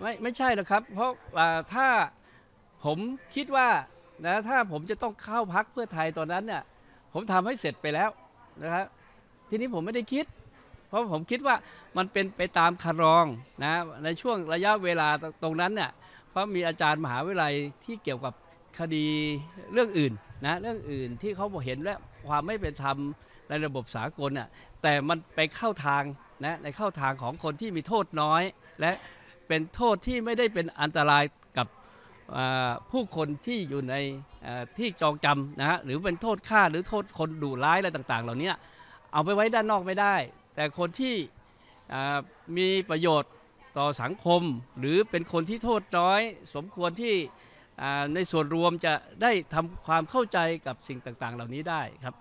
ไม่ไม่ใช่หรอกครับ เพราะถ้าผมคิดว่านะถ้าผมจะต้องเข้าพักเพื่อไทยตอนนั้นเนี่ยผมทำให้เสร็จไปแล้วนะครับทีนี้ผมไม่ได้คิด เพราะผมคิดว่ามันเป็นไปตามคารองนะในช่วงระยะเวลาตรงนั้นเนี่ยเพราะมีอาจารย์มหาวิทยาลัยที่เกี่ยวกับคดีเรื่องอื่นนะเรื่องอื่นที่เขาเห็นและความไม่เป็นธรรม ในระบบสากลน่ะแต่มันไปเข้าทางนะในเข้าทางของคนที่มีโทษน้อยและเป็นโทษที่ไม่ได้เป็นอันตรายกับผู้คนที่อยู่ในที่จองจำนะฮะหรือเป็นโทษฆ่าหรือโทษคนดุร้ายอะไรต่าง ๆ เหล่านี้เอาไปไว้ด้านนอกไม่ได้ แต่คนที่มีประโยชน์ต่อสังคมหรือเป็นคนที่โทษน้อย สมควรที่ในส่วนรวมจะได้ทำความเข้าใจกับสิ่งต่างๆ เหล่านี้ได้ครับ